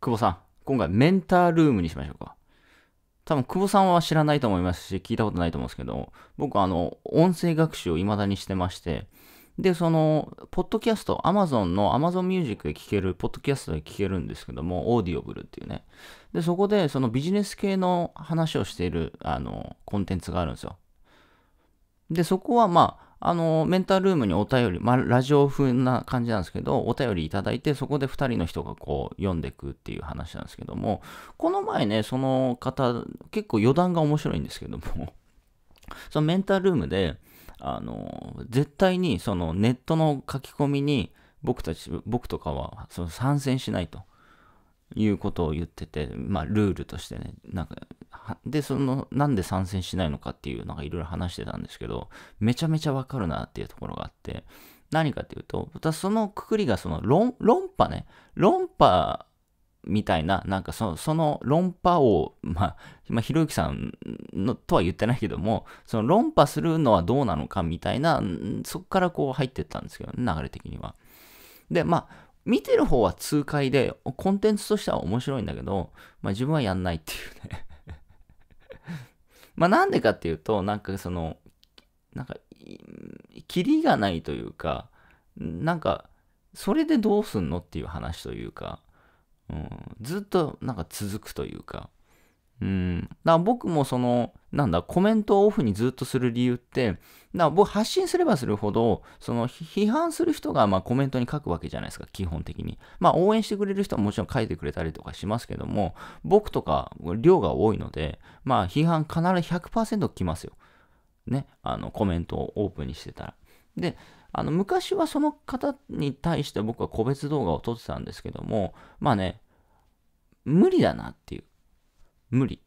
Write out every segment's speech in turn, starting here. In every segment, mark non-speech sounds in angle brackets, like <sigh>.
久保さん、今回メンタールームにしましょうか。多分、久保さんは知らないと思いますし、聞いたことないと思うんですけど、僕はあの、音声学習を未だにしてまして、で、その、ポッドキャスト、Amazon の Amazon Music で聴ける、ポッドキャストで聴けるんですけども、オーディオブルっていうね。で、そこで、そのビジネス系の話をしている、あの、コンテンツがあるんですよ。で、そこは、まあ、あの、メンタルルームにお便り、まあ、ラジオ風な感じなんですけど、お便りいただいて、そこで2人の人がこう、読んでいくっていう話なんですけども、この前ね、その方、結構余談が面白いんですけども、<laughs> そのメンタルルームで、あの、絶対にそのネットの書き込みに、僕たち、僕とかはその参戦しないと。いうことを言ってて、まあ、ルールとしてね、なんか、で、その、なんで参戦しないのかっていう、なんかいろいろ話してたんですけど、めちゃめちゃわかるなっていうところがあって、何かっていうと、そのくくりがその論、論破ね、論破みたいな、なんかその論破を、まあ、まあ、ひろゆきさんのとは言ってないけども、その論破するのはどうなのかみたいな、そこからこう入ってったんですけど、流れ的には。で、まあ、見てる方は痛快で、コンテンツとしては面白いんだけど、まあ自分はやんないっていうね <laughs> まあなんでかっていうと、なんかその、なんか、キリがないというか、なんか、それでどうすんのっていう話というか、うん、ずっとなんか続くというか、うん、だから僕もその、なんだ、コメントをオフにずっとする理由って、な僕発信すればするほど、その批判する人がまコメントに書くわけじゃないですか、基本的に。まあ応援してくれる人はもちろん書いてくれたりとかしますけども、僕とか量が多いので、まあ批判必ず100%来ますよ。ね、あのコメントをオープンにしてたら。で、あの昔はその方に対して僕は個別動画を撮ってたんですけども、まあね、無理だなっていう。無理。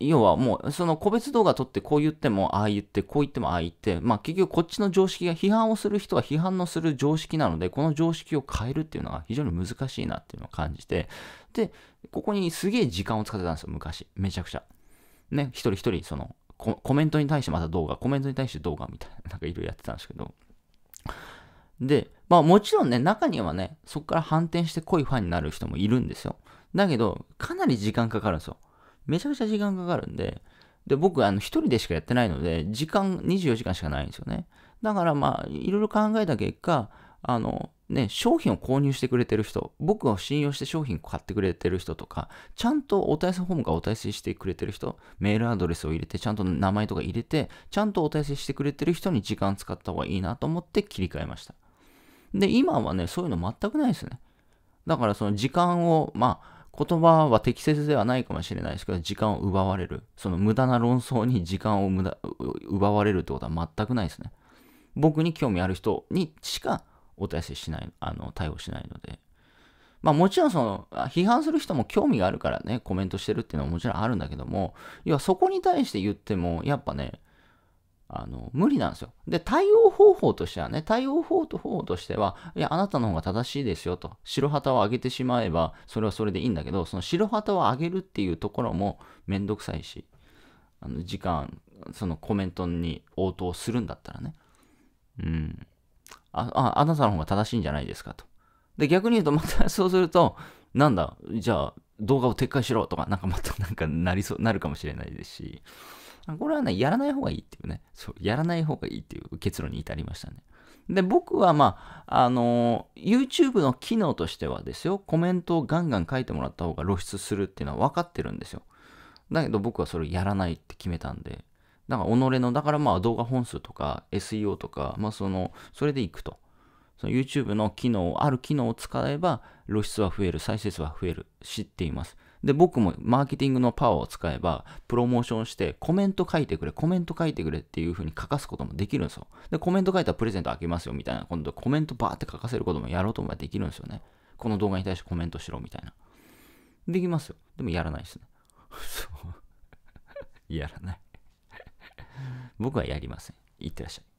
要はもう、その個別動画撮ってこう言っても、ああ言って、こう言ってもああ言って、まあ結局こっちの常識が批判をする人は批判のする常識なので、この常識を変えるっていうのは非常に難しいなっていうのを感じて、で、ここにすげえ時間を使ってたんですよ、昔。めちゃくちゃ。ね、一人一人、そのコ、コメントに対してまた動画、コメントに対して動画みたいな、なんかいろいろやってたんですけど。で、まあもちろんね、中にはね、そこから反転して濃いファンになる人もいるんですよ。だけど、かなり時間かかるんですよ。めちゃくちゃ時間かかるんで、で、僕、あの、一人でしかやってないので、時間、24時間しかないんですよね。だから、まあ、いろいろ考えた結果、あの、ね、商品を購入してくれてる人、僕を信用して商品買ってくれてる人とか、ちゃんとお問い合わせフォームかお問い合わせしてくれてる人、メールアドレスを入れて、ちゃんと名前とか入れて、ちゃんとお問い合わせしてくれてる人に時間使った方がいいなと思って切り替えました。で、今はね、そういうの全くないですね。だからその時間を、まあ、言葉は適切ではないかもしれないですけど、時間を奪われる。その無駄な論争に時間を無駄奪われるってことは全くないですね。僕に興味ある人にしかお問い合わせしない、あの、対応しないので。まあもちろんその、批判する人も興味があるからね、コメントしてるっていうのはもちろんあるんだけども、要はそこに対して言っても、やっぱね、あの、無理なんですよ。で、対応方法としてはね、対応方法としては、いや、あなたの方が正しいですよと。白旗を上げてしまえば、それはそれでいいんだけど、その白旗を上げるっていうところもめんどくさいし、あの、時間、そのコメントに応答するんだったらね。うん。あ、あ、あなたの方が正しいんじゃないですかと。で、逆に言うと、またそうすると、なんだ、じゃあ、動画を撤回しろとか、なんかまたなんかなりそう、なるかもしれないですし、これはね、やらない方がいいっていうね、そう、やらない方がいいっていう結論に至りましたね。で、僕はまあ、あの、YouTube の機能としてはですよ、コメントをガンガン書いてもらった方が露出するっていうのは分かってるんですよ。だけど僕はそれをやらないって決めたんで、だから己の、だからまあ動画本数とか SEO とか、まあその、それでいくと。その YouTube の機能、ある機能を使えば露出は増える、再生数は増える、知っています。で、僕もマーケティングのパワーを使えば、プロモーションして、コメント書いてくれ、コメント書いてくれっていう風に書かすこともできるんですよ。で、コメント書いたらプレゼント開けますよみたいな、今度コメントバーって書かせることもやろうと思えばできるんですよね。この動画に対してコメントしろみたいな。できますよ。でもやらないですね。<laughs> そう。<laughs> やらない僕はやりません。いってらっしゃい。